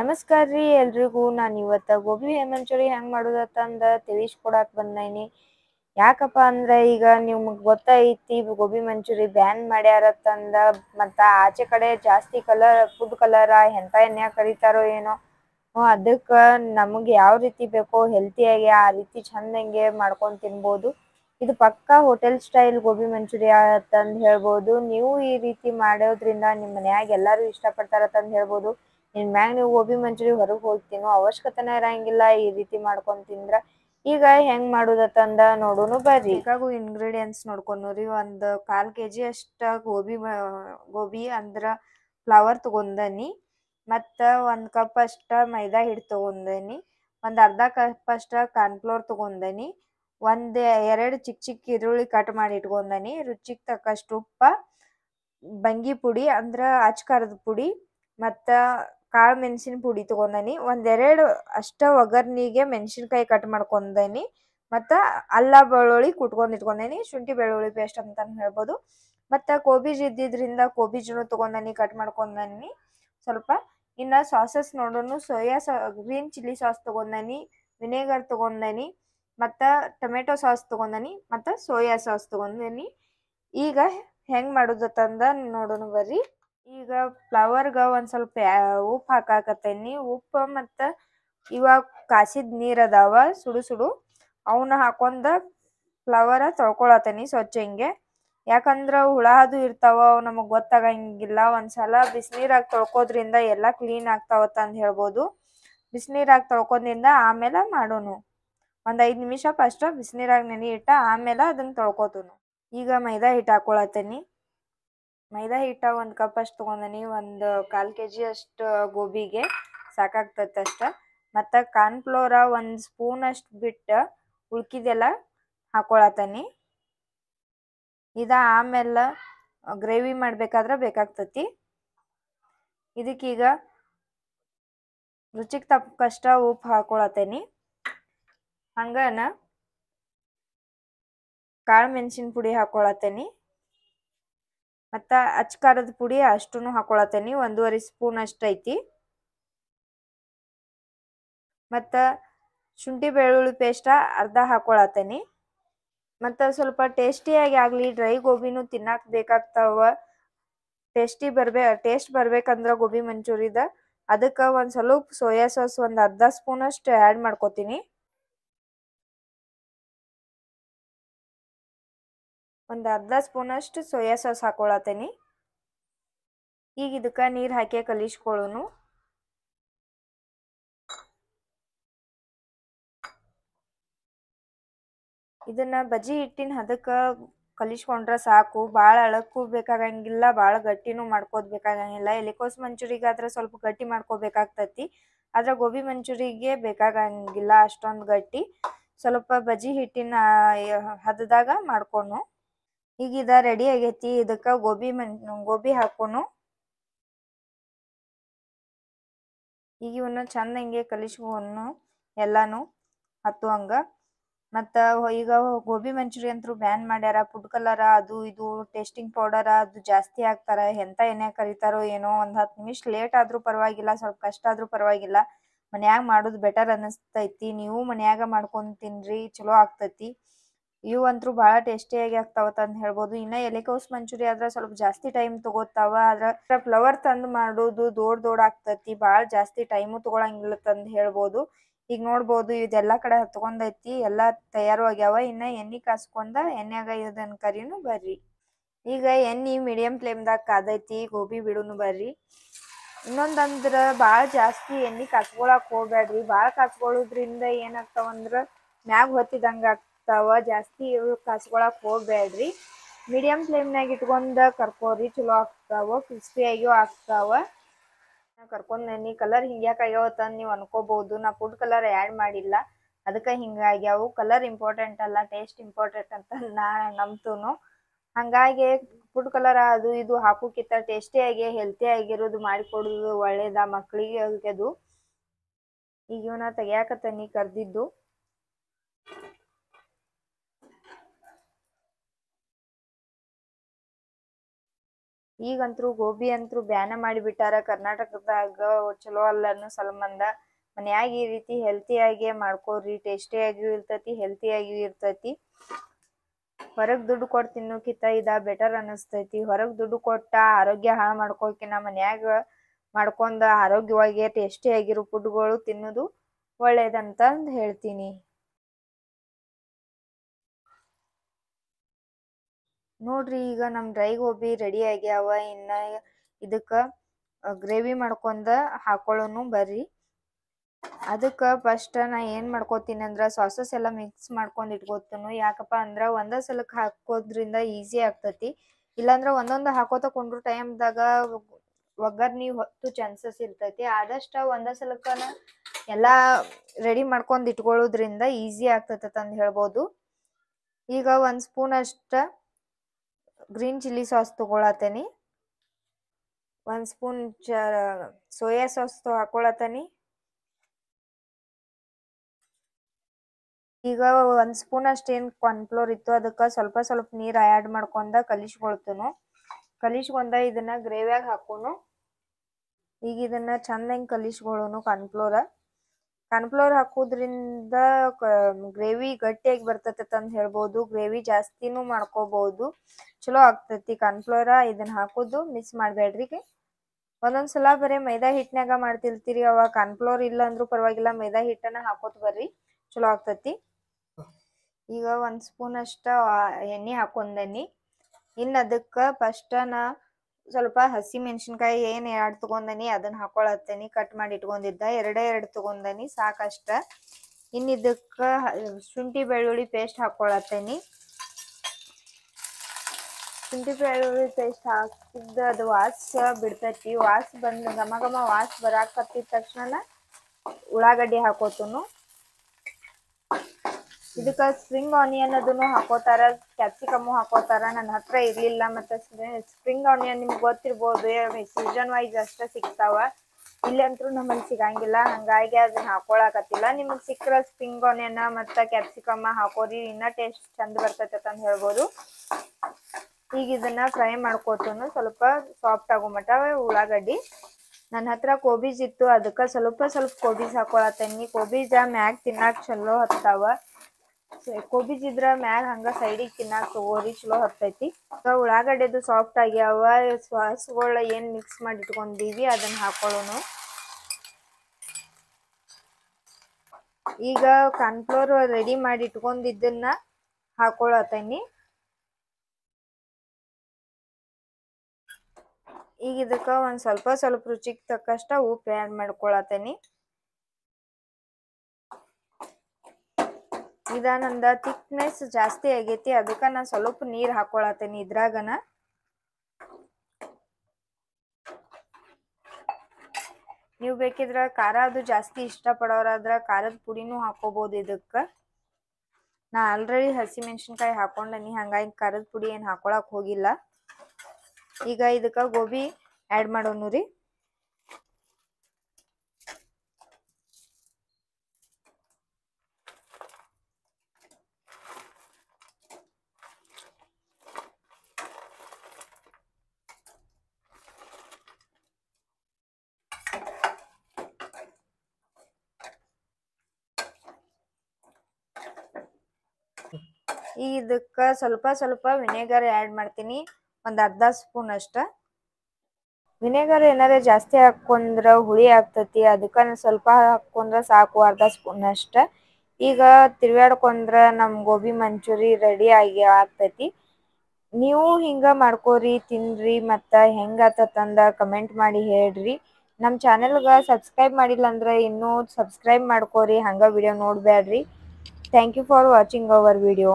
ನಮಸ್ಕಾರ ರೀ ಎಲ್ರಿಗೂ ನಾನು ಇವತ್ತ ಗೋಬಿ ಮಂಚೂರಿ ಹೆಂಗ್ ಮಾಡೋದತ್ತಂದ ತಿಳಿಸ್ಕೊಡಾಕ್ ಬಂದೇನಿ ಯಾಕಪ್ಪ ಅಂದ್ರ ಈಗ ನಿಮ್ಗ್ ಗೊತ್ತೈತಿ ಗೋಬಿ ಮಂಚೂರಿ ಬ್ಯಾನ್ ಮಾಡ್ಯಾರತ್ತಂದ ಮತ್ತ ಆಚೆ ಕಡೆ ಜಾಸ್ತಿ ಕಲರ್ ಫುಡ್ ಕಲರ್ ಎಂತ ಎಣ್ಣೆ ಕರಿತಾರೋ ಏನೋ ಅದಕ್ಕ ನಮಗ್ ಯಾವ ರೀತಿ ಬೇಕೋ ಆಗಿ ಆ ರೀತಿ ಚಂದಂಗೆ ಮಾಡ್ಕೊಂಡ್ ತಿನ್ಬೋದು ಇದು ಪಕ್ಕಾ ಹೋಟೆಲ್ ಸ್ಟೈಲ್ ಗೋಬಿ ಮಂಚೂರಿ ಅಂತ ಹೇಳ್ಬೋದು ನೀವು ಈ ರೀತಿ ಮಾಡೋದ್ರಿಂದ ನಿಮ್ ಮನ್ಯಾಗ ಎಲ್ಲಾರು ಅಂತ ಹೇಳ್ಬೋದು ಇನ್ ಮ್ಯಾಗ ನೀವು ಗೋಬಿ ಮಂಚೂರಿ ಹೊರಗೆ ಹೋಗ್ತೀನೋ ಅವಶ್ಯಕತೆನ ಇರಂಗಿಲ್ಲ ಈ ರೀತಿ ಮಾಡ್ಕೊಂಡ್ ತಿಂದ್ರ ಈಗ ಹೆಂಗ್ ಮಾಡುದಂದ ನೋಡೋನು ಬರ್ರಿ ಈಗಾಗೂ ಇಂಗ್ರೀಡಿಯೆಂಟ್ಸ್ ನೋಡ್ಕೊಂಡ್ರಿ ಒಂದ್ ಕಾಲ್ ಕೆಜಿ ಅಷ್ಟ ಗೋಬಿ ಗೋಬಿ ಅಂದ್ರ ಫ್ಲವರ್ ತಗೊಂದನಿ ಮತ್ತ ಒಂದ್ ಕಪ್ ಅಷ್ಟ ಮೈದಾ ಹಿಟ್ ತಗೊಂದನಿ ಒಂದ್ ಅರ್ಧ ಕಪ್ ಅಷ್ಟ ಕಾರ್ನ್ಫ್ಲೋರ್ ತಗೊಂದನಿ ಒಂದ್ ಎರಡು ಚಿಕ್ಕ ಚಿಕ್ಕ ಈರುಳ್ಳಿ ಕಟ್ ಮಾಡಿ ಇಟ್ಕೊಂಡನಿ ರುಚಿಗೆ ತಕ್ಕಷ್ಟು ಉಪ್ಪ ಬಂಗಿ ಪುಡಿ ಅಂದ್ರ ಅಚ್ಕಾರದ ಪುಡಿ ಮತ್ತ ಕಾಳು ಮೆಣಸಿನ ಪುಡಿ ತೊಗೊಂದನಿ ಒಂದೆರಡು ಅಷ್ಟ ಒಗ್ಗರ್ನಿಗೆ ಮೆಣಸಿನ್ಕಾಯಿ ಕಟ್ ಮಾಡ್ಕೊಂಡನಿ ಮತ್ತು ಅಲ್ಲ ಬೆಳ್ಳುಳ್ಳಿ ಕುಟ್ಕೊಂಡು ಶುಂಠಿ ಬೆಳ್ಳುಳ್ಳಿ ಪೇಸ್ಟ್ ಅಂತ ಹೇಳ್ಬೋದು ಮತ್ತು ಕೋಬೀಜ್ ಇದ್ದಿದ್ರಿಂದ ಕೋಬೀಜನು ತೊಗೊಂಡನಿ ಕಟ್ ಮಾಡ್ಕೊಂಡನಿ ಸ್ವಲ್ಪ ಇನ್ನು ಸಾಸಸ್ ನೋಡೋನು soya sauce green chilli sauce ತೊಗೊಂಡನಿ ವಿನೆಗರ್ ತೊಗೊಂಡನಿ ಮತ್ತು ಟೊಮೆಟೊ ಸಾಸ್ ತೊಗೊಂಡನಿ ಮತ್ತು ಸೋಯಾ ಸಾಸ್ ತೊಗೊಂಡನಿ ಈಗ ಹೆಂಗೆ ಮಾಡೋದು ನೋಡೋಣ ಬರ್ರಿ ಈಗ ಫ್ಲವರ್ಗ ಒಂದ್ ಸ್ವಲ್ಪ ಉಪ್ಪು ಹಾಕಾಕತ್ತೇನಿ ಉಪ್ಪು ಮತ್ತು ಇವಾಗ ಕಾಸಿದ ನೀರ್ ಅದಾವ ಸುಡು ಸುಡು ಅವನ್ನ ಹಾಕೊಂಡ ಫ್ಲವರ ತೊಳ್ಕೊಳತ್ತೀನಿ ಸ್ವಚ್ಛ ಹಿಂಗೆ ಯಾಕಂದ್ರ ಹುಳ ಅದು ಇರ್ತಾವ ಅವು ನಮಗ್ ಗೊತ್ತಾಗಂಗಿಲ್ಲ ಒಂದ್ಸಲ ಬಿಸಿನೀರಾಗಿ ತೊಳ್ಕೋದ್ರಿಂದ ಎಲ್ಲ ಕ್ಲೀನ್ ಆಗ್ತಾವತ್ತ ಅಂತ ಹೇಳ್ಬೋದು ಬಿಸಿನೀರಾಗಿ ತೊಳ್ಕೊಂದ್ರಿಂದ ಆಮೇಲೆ ಮಾಡೋನು ಒಂದ್ ಐದ್ ನಿಮಿಷ ಫಸ್ಟ್ ಬಿಸಿನೀರಾಗಿ ನೆನೆ ಇಟ್ಟ ಆಮೇಲೆ ಅದನ್ನ ತೊಳ್ಕೊತನು ಈಗ ಮೈದಾ ಹಿಟ್ಟು ಹಾಕೊಳತ್ತೇನಿ ಮೈದಾ ಹಿಟ್ಟ ಒಂದ್ ಕಪ್ ಅಷ್ಟು ತಗೊಂಡಿ ಒಂದು ಕಾಲ್ ಕೆಜಿ ಅಷ್ಟು ಗೋಬಿಗೆ ಸಾಕಾಗ್ತೈತೆ ಮತ್ತ ಕಾರ್ನ್ ಫ್ಲೋರ ಒಂದು ಸ್ಪೂನ್ ಅಷ್ಟು ಬಿಟ್ಟ ಉಳ್ಕಿದೆಲ್ಲ ಹಾಕೊಳತನಿ ಇದ ಆಮೇಲೆ ಗ್ರೇವಿ ಮಾಡಬೇಕಾದ್ರೆ ಬೇಕಾಗ್ತತಿ ಇದಕ್ಕೀಗ ರುಚಿಗೆ ತಪ್ಪಕಷ್ಟ ಉಪ್ಪು ಹಾಕೊಳತೇನಿ ಹಂಗನ ಕಾಳು ಮೆಣಸಿನ ಪುಡಿ ಹಾಕೊಳತೇನಿ ಮತ್ತು ಅಚ್ಕಾರದ ಪುಡಿ ಅಷ್ಟು ಹಾಕೊಳತ್ತೇನಿ ಒಂದೂವರೆ ಸ್ಪೂನ್ ಅಷ್ಟೈತಿ ಮತ್ತು ಶುಂಠಿ ಬೆಳ್ಳುಳ್ಳಿ ಪೇಸ್ಟ ಅರ್ಧ ಹಾಕೊಳತ್ತೇನಿ ಮತ್ತು ಸ್ವಲ್ಪ ಟೇಸ್ಟಿಯಾಗಿ ಆಗಲಿ ಡ್ರೈ ಗೋಬಿನೂ ತಿನ್ನಕ್ಕೆ ಬೇಕಾಗ್ತಾವ ಟೇಸ್ಟಿ ಬರ್ಬೇ ಟೇಸ್ಟ್ ಬರ್ಬೇಕಂದ್ರ ಗೋಬಿ ಮಂಚೂರಿದ ಅದಕ್ಕೆ ಒಂದು ಸ್ವಲ್ಪ ಸೋಯಾ ಸಾಸ್ ಒಂದು ಅರ್ಧ ಸ್ಪೂನಷ್ಟು ಆ್ಯಡ್ ಮಾಡ್ಕೋತೀನಿ ಒಂದು ಅರ್ಧ ಅಷ್ಟು ಸೋಯಾ ಸಾಸ್ ಹಾಕೊಳತ್ತೇನಿ ಈಗ ಇದಕ್ಕೆ ನೀರು ಹಾಕಿ ಕಲಿಸ್ಕೊಳ್ಳೋನು ಇದನ್ನ ಬಜಿ ಹಿಟ್ಟಿನ ಹದಕ್ಕೆ ಕಲಿಸ್ಕೊಂಡ್ರೆ ಸಾಕು ಭಾಳ ಅಳಕ್ಕೂ ಬೇಕಾಗಂಗಿಲ್ಲ ಭಾಳ ಗಟ್ಟಿನೂ ಮಾಡ್ಕೋದು ಬೇಕಾಗಂಗಿಲ್ಲ ಎಲೆಕೋಸ್ ಮಂಚೂರಿಗಾದ್ರೆ ಸ್ವಲ್ಪ ಗಟ್ಟಿ ಮಾಡ್ಕೋಬೇಕಾಗ್ತತಿ ಆದ್ರೆ ಗೋಬಿ ಮಂಚೂರಿಗೆ ಬೇಕಾಗಂಗಿಲ್ಲ ಅಷ್ಟೊಂದು ಗಟ್ಟಿ ಸ್ವಲ್ಪ ಬಜಿ ಹಿಟ್ಟಿನ ಹದದಾಗ ಮಾಡ್ಕೊನು ಈಗ ಇದ ರೆಡಿ ಆಗೈತಿ ಇದಕ್ಕ ಗೋಬಿ ಮನ್ ಗೋಬಿ ಹಾಕೋನು ಈಗ ಇವನ್ನ ಚಂದ ಹಿಂಗೆ ಕಲಿಸ್ಕೋನು ಎಲ್ಲಾನು ಹತ್ತು ಹಂಗ ಮತ್ತ ಈಗ ಗೋಬಿ ಮಂಚೂರಿ ಅಂತ ಬ್ಯಾನ್ ಮಾಡ್ಯಾರ ಫುಡ್ ಕಲರ ಅದು ಇದು ಟೇಸ್ಟಿಂಗ್ ಪೌಡರ ಅದು ಜಾಸ್ತಿ ಹಾಕ್ತಾರ ಎಂತ ಏನೇ ಕರಿತಾರೋ ಏನೋ ಒಂದ್ ಹತ್ತು ನಿಮಿಷ ಲೇಟ್ ಆದ್ರೂ ಪರವಾಗಿಲ್ಲ ಸ್ವಲ್ಪ ಕಷ್ಟ ಆದ್ರೂ ಪರವಾಗಿಲ್ಲ ಮನ್ಯಾಗ ಮಾಡೋದು ಬೆಟರ್ ಅನಸ್ತೈತಿ ನೀವು ಮನ್ಯಾಗ ಮಾಡ್ಕೊಂಡ್ ತಿನ್ರಿ ಚಲೋ ಆಗ್ತೈತಿ ಇವು ಅಂತೂ ಭಾಳ ಟೇಸ್ಟಿಯಾಗಿ ಆಗ್ತಾವತ್ತ ಅಂತ ಹೇಳ್ಬೋದು ಇನ್ನ ಎಲೆಕೋಸ್ ಮಂಚೂರಿ ಆದ್ರೆ ಸ್ವಲ್ಪ ಜಾಸ್ತಿ ಟೈಮ್ ತಗೋತಾವ ಆದ್ರ ಫ್ಲವರ್ ತಂದು ಮಾಡೋದು ದೊಡ್ಡ ದೊಡ್ಡ ಆಗ್ತತಿ ಬಾಳ ಜಾಸ್ತಿ ಟೈಮು ತಗೊಳಂಗಿಲ್ಲ ಅಂತ ಹೇಳ್ಬೋದು ಈಗ ನೋಡ್ಬೋದು ಇದೆಲ್ಲ ಕಡೆ ಹತ್ಕೊಂಡೈತಿ ಎಲ್ಲಾ ತಯಾರು ಆಗ್ಯಾವ ಇನ್ನ ಎಣ್ಣೆ ಕಾಸ್ಕೊಂಡ ಎಣ್ಣೆಗ ಇದನ್ ಕರಿನು ಬರ್ರಿ ಈಗ ಎಣ್ಣೆ ಮೀಡಿಯಂ ಫ್ಲೇಮ್ದಾಗ ಕಾದೈತಿ ಗೋಬಿ ಬಿಡುನು ಬರ್ರಿ ಇನ್ನೊಂದಂದ್ರ ಬಹಳ ಜಾಸ್ತಿ ಎಣ್ಣೆ ಕಾಸ್ಕೊಳಕ್ ಹೋಗ್ಬೇಡ್ರಿ ಬಾಳ ಕಾಸ್ಕೊಳ್ಳೋದ್ರಿಂದ ಏನಾಗ್ತಾವಂದ್ರ ಮ್ಯಾಗ್ ಹೊತ್ತಿದಂಗ ತಾವ ಜಾಸ್ತಿ ಇವು ಕಾಸ್ಕೊಳಕ್ ಹೋಗ್ಬೇಡ್ರಿ ಮೀಡಿಯಂ ಫ್ಲೇಮ್ನಾಗ ಇಟ್ಕೊಂಡ ಕರ್ಕೋರಿ ಚಲೋ ಆಗ್ತಾವ ಆಗಿಯೂ ಆಗ್ತಾವ ನಾ ಕರ್ಕೊಂಡ್ ನೀ ಕಲರ್ ಹಿಂಗ್ಯಾಕೆ ಆಗ್ಯಾವತ್ತ ನೀವು ಅನ್ಕೋಬಹುದು ನಾ ಫುಡ್ ಕಲರ್ ಆ್ಯಡ್ ಮಾಡಿಲ್ಲ ಅದಕ್ಕೆ ಹಿಂಗಾಗ್ಯಾವು ಕಲರ್ ಇಂಪಾರ್ಟೆಂಟ್ ಅಲ್ಲ ಟೇಸ್ಟ್ ಇಂಪಾರ್ಟೆಂಟ್ ಅಂತ ನಾ ನಂಬ್ತೂನು ಹಂಗಾಗಿ ಫುಡ್ ಕಲರ್ ಅದು ಇದು ಟೇಸ್ಟಿ ಆಗಿ ಹೆಲ್ತಿ ಆಗಿರೋದು ಮಾಡಿಕೊಡೋದು ಒಳ್ಳೇದ ಮಕ್ಕಳಿಗೆ ಅದು ಈಗ ಇವನ ತೆಗಿಯಾಕತ್ತ ನೀ ಕರ್ದಿದ್ದು ಈಗಂತರೂ ಗೋಬಿ ಅಂತ್ರು ಬ್ಯಾನ ಮಾಡಿಬಿಟ್ಟಾರ ಕರ್ನಾಟಕದಾಗ ಚಲೋ ಅಲ್ಲ ಅನ್ನೋ ಮನ್ಯಾಗ ಈ ರೀತಿ ಹೆಲ್ತಿಯಾಗಿ ಮಾಡ್ಕೋರಿ ಆಗಿ ಇರ್ತೈತಿ ಆಗಿ ಇರ್ತೈತಿ ಹೊರಗ್ ದುಡ್ಡು ಕೊಟ್ಟು ತಿನ್ನೋಕಿತ್ತ ಇದ ಬೆಟರ್ ಅನಿಸ್ತೈತಿ ಹೊರಗ್ ದುಡ್ಡು ಕೊಟ್ಟ ಆರೋಗ್ಯ ಹಾಳು ಮಾಡ್ಕೋಕಿನ್ನ ಮನ್ಯಾಗ ಮಾಡ್ಕೊಂಡ ಆರೋಗ್ಯವಾಗಿ ಟೇಸ್ಟಿ ಆಗಿರೋ ಫುಡ್ಗಳು ತಿನ್ನೋದು ಒಳ್ಳೇದಂತಂದು ಹೇಳ್ತೀನಿ ನೋಡ್ರಿ ಈಗ ನಮ್ ಡ್ರೈ ಗೋಬಿ ರೆಡಿ ಆಗ್ಯಾವ ಇನ್ನ ಇದಕ್ಕ ಗ್ರೇವಿ ಮಾಡ್ಕೊಂಡ ಹಾಕೊಳ್ಳೋನು ಬರ್ರಿ ಅದಕ್ಕ ಫಸ್ಟ್ ನಾ ಏನ್ ಮಾಡ್ಕೋತೀನಿ ಅಂದ್ರ ಸಾಸಸ್ ಎಲ್ಲ ಮಿಕ್ಸ್ ಮಾಡ್ಕೊಂಡ್ ಇಟ್ಕೋತೀನಿ ಯಾಕಪ್ಪ ಅಂದ್ರ ಒಂದೇ ಸಲಕ್ ಹಾಕೋದ್ರಿಂದ ಈಸಿ ಆಗ್ತತಿ ಇಲ್ಲಾಂದ್ರ ಒಂದೊಂದು ಹಾಕೋತ ಕೊಂಡ್ರು ಟೈಮ್ದಾಗ ಒಗ್ಗರ್ನಿ ಹೊತ್ತು ಚಾನ್ಸಸ್ ಇರ್ತೈತಿ ಆದಷ್ಟ ಒಂದೇ ಸಲಕ್ಕನ ಎಲ್ಲಾ ರೆಡಿ ಮಾಡ್ಕೊಂಡ್ ಇಟ್ಕೊಳ್ಳೋದ್ರಿಂದ ಈಸಿ ಆಗ್ತೈತಂತ ಹೇಳ್ಬೋದು ಈಗ ಒಂದ್ ಸ್ಪೂನ್ ಅಷ್ಟ ಗ್ರೀನ್ ಚಿಲ್ಲಿ ಸಾಸ್ ತೊಗೊಳತೇನಿ ಒಂದ್ ಸ್ಪೂನ್ ಚ ಸೋಯಾ ಸಾಸ್ ಹಾಕೊಳತೇನಿ ಈಗ ಒಂದ್ ಸ್ಪೂನ್ ಅಷ್ಟೇನು ಕಾರ್ನ್ಫ್ಲೋರ್ ಇತ್ತು ಅದಕ್ಕೆ ಸ್ವಲ್ಪ ಸ್ವಲ್ಪ ನೀರು ಆ್ಯಡ್ ಮಾಡ್ಕೊಂಡ ಕಲಿಸ್ಕೊಳ್ತೇನು ಕಲಿಸ್ಕೊಂಡ ಇದನ್ನ ಗ್ರೇವಿಯಾಗಿ ಹಾಕೋನು ಈಗ ಇದನ್ನ ಚಂದಂಗೆ ಕಲಿಸ್ಕೊಳ್ಳೋನು ಕಾರ್ನ್ಫ್ಲೋರ ಕಾರ್ನ್ಫ್ಲೋರ್ ಹಾಕೋದ್ರಿಂದ ಗ್ರೇವಿ ಗಟ್ಟಿಯಾಗಿ ಬರ್ತತೆ ಅಂತ ಹೇಳ್ಬೋದು ಗ್ರೇವಿ ಜಾಸ್ತಿನೂ ಮಾಡ್ಕೋಬಹುದು ಚಲೋ ಆಗ್ತೈತಿ ಕಾರ್ನ್ಫ್ಲೋರ ಇದನ್ನ ಹಾಕೋದು ಮಿಸ್ ಒಂದೊಂದ್ ಒಂದೊಂದ್ಸಲ ಬರೀ ಮೈದಾ ಹಿಟ್ಟನ್ಯಾಗ ಮಾಡ್ತಿರ್ತೀರಿ ಅವಾಗ ಕಾರ್ನ್ಫ್ಲೋರ್ ಇಲ್ಲ ಅಂದ್ರೂ ಪರವಾಗಿಲ್ಲ ಮೈದಾ ಹಿಟ್ಟನ್ನ ಹಾಕೋತ ಬರ್ರಿ ಚಲೋ ಆಗ್ತತಿ ಈಗ ಒಂದ್ ಸ್ಪೂನ್ ಅಷ್ಟ ಎಣ್ಣೆ ಹಾಕೊಂಡನಿ ಇನ್ನು ಅದಕ್ಕೆ ಫಸ್ಟ್ ನಾ ಸ್ವಲ್ಪ ಹಸಿ ಮೆಣಸಿನ್ಕಾಯಿ ಏನ್ ಎರಡು ತಗೊಂಡನಿ ಅದನ್ನ ಹಾಕೊಳತ್ತೇನಿ ಕಟ್ ಮಾಡಿ ಇಟ್ಕೊಂಡಿದ್ದ ಎರಡೇ ಎರಡು ತಗೊಂಡನಿ ಸಾಕಷ್ಟ ಇನ್ ಶುಂಠಿ ಬೆಳ್ಳುಳ್ಳಿ ಪೇಸ್ಟ್ ಹಾಕೊಳತ್ತೇನಿ ಶುಂಠಿ ಬೆಳ್ಳುಳ್ಳಿ ಪೇಸ್ಟ್ ಹಾಕಿದ್ದ ಅದು ವಾಸ ಬಿಡ್ತೈತಿ ವಾಸ ಬಂದ ಘಮ ಘಮ ವಾಸ ಬರಾಕತ್ತಿದ ತಕ್ಷಣ ಉಳ್ಳಾಗಡ್ಡಿ ಹಾಕೋತನು ಇದಕ್ಕ ಸ್ಪ್ರಿಂಗ್ ಆನಿಯನ್ ಅದನ್ನು ಹಾಕೋತಾರ ಕ್ಯಾಪ್ಸಿಕಮ್ ಹಾಕೋತಾರ ನನ್ನ ಹತ್ರ ಇರ್ಲಿಲ್ಲ ಮತ್ತೆ ಸ್ಪ್ರಿಂಗ್ ಆನಿಯನ್ ನಿಮ್ಗೆ ಗೊತ್ತಿರ್ಬೋದು ಸೀಸನ್ ವೈಸ್ ಅಷ್ಟೇ ಸಿಗ್ತಾವ ಅಂತೂ ನಮ್ಮಲ್ಲಿ ಸಿಗಂಗಿಲ್ಲ ಹಂಗಾಗಿ ಅದನ್ನ ಹಾಕೊಳಕತ್ತಿಲ್ಲ ನಿಮಗೆ ಸಿಕ್ಕ್ರ ಸ್ಪ್ರಿಂಗ್ ಆನಿಯನ್ ಮತ್ತ ಕ್ಯಾಪ್ಸಿಕಮ್ ಹಾಕೋರಿ ಇನ್ನ ಟೇಸ್ಟ್ ಚಂದ ಬರ್ತೈತೆ ಅಂತ ಹೇಳ್ಬೋದು ಈಗ ಇದನ್ನ ಫ್ರೈ ಮಾಡ್ಕೊತನು ಸ್ವಲ್ಪ ಸಾಫ್ಟ್ ಆಗೋ ಮಟ್ಟ ಉಳ್ಳಾಗಡ್ಡಿ ನನ್ನ ಹತ್ರ ಕೋಬೀಜ್ ಇತ್ತು ಅದಕ್ಕೆ ಸ್ವಲ್ಪ ಸ್ವಲ್ಪ ಕೋಬೀಜ್ ಹಾಕೊಳತ್ತೀನಿ ಕೋಬೀಜ ಮ್ಯಾಗ್ ತಿನ್ನಕ್ಕೆ ಚಲೋ ಹತ್ತಾವ ಕೋಬಿ ಇದ್ರ ಮ್ಯಾಲ ಹಂಗ ಸೈಡಿಗೆ ತಿನ್ನಾಕ ತಗೋರಿ ಚಲೋ ಹತ್ತೈತಿ ಉಳ್ಳಾಗಡ್ಡೆದು ಸಾಫ್ಟ್ ಆಗ್ಯಾವ ಸಾಸ್ಗಳ ಏನ್ ಮಿಕ್ಸ್ ಮಾಡಿ ಇಟ್ಕೊಂಡಿವಿ ಅದನ್ನ ಹಾಕೊಳ್ಳೋಣ ಈಗ ಕಾರ್ನ್ಫ್ಲೋರ್ ರೆಡಿ ಮಾಡಿ ಇಟ್ಕೊಂಡಿದ್ದನ್ನ ಹಾಕೊಳ್ಳತೀನಿ ಈಗ ಇದಕ್ಕ ಒಂದ್ ಸ್ವಲ್ಪ ಸ್ವಲ್ಪ ರುಚಿಗೆ ತಕ್ಕಷ್ಟ ಉಪ್ಪು ಆ್ಯಡ್ ಮಾಡ್ಕೊಳತೀನಿ ಇದಾನಂದ ನಂದ ಥಿಕ್ನೆಸ್ ಜಾಸ್ತಿ ಆಗೇತಿ ಅದಕ್ಕೆ ನಾನು ಸ್ವಲ್ಪ ನೀರು ಹಾಕೊಳತೇನಿ ಇದ್ರಾಗನ ನೀವು ಬೇಕಿದ್ರೆ ಖಾರ ಅದು ಜಾಸ್ತಿ ಪಡೋರಾದ್ರ ಖಾರದ ಪುಡಿನೂ ಹಾಕೋಬಹುದು ಇದಕ್ಕೆ ನಾ ಆಲ್ರೆಡಿ ಹಸಿಮೆಣ್ಸಿನ್ಕಾಯಿ ಹಾಕೊಂಡನಿ ಹಂಗಾಗಿ ಖಾರದ ಪುಡಿ ಏನು ಹಾಕೊಳಕ್ ಹೋಗಿಲ್ಲ ಈಗ ಇದಕ್ಕ ಗೋಬಿ ಆಡ್ ಮಾಡೋನು ರೀ ಈ ಇದಕ್ಕ ಸ್ವಲ್ಪ ಸ್ವಲ್ಪ ವಿನೆಗರ್ ಆ್ಯಡ್ ಮಾಡ್ತೀನಿ ಒಂದು ಅರ್ಧ ಸ್ಪೂನ್ ಅಷ್ಟ ವಿನೆಗರ್ ಏನಾದ್ರೆ ಜಾಸ್ತಿ ಹಾಕೊಂಡ್ರೆ ಹುಳಿ ಆಗ್ತತಿ ಅದಕ್ಕೆ ಸ್ವಲ್ಪ ಹಾಕೊಂಡ್ರೆ ಸಾಕು ಅರ್ಧ ಸ್ಪೂನ್ ಅಷ್ಟ ಈಗ ತಿರುವಾಡ್ಕೊಂಡ್ರೆ ನಮ್ಮ ಗೋಬಿ ಮಂಚೂರಿ ರೆಡಿ ಆಗಿ ಆಗ್ತೈತಿ ನೀವು ಹಿಂಗ ಮಾಡ್ಕೋರಿ ತಿನ್ರಿ ಮತ್ತ ಹೆಂಗ ಕಮೆಂಟ್ ಮಾಡಿ ಹೇಳ್ರಿ ನಮ್ಮ ಚಾನಲ್ಗೆ ಸಬ್ಸ್ಕ್ರೈಬ್ ಮಾಡಿಲ್ಲ ಅಂದ್ರೆ ಇನ್ನೂ ಸಬ್ಸ್ಕ್ರೈಬ್ ಮಾಡ್ಕೋರಿ ಹಂಗೆ ವಿಡಿಯೋ ನೋಡಬೇಡ್ರಿ thank you for watching our video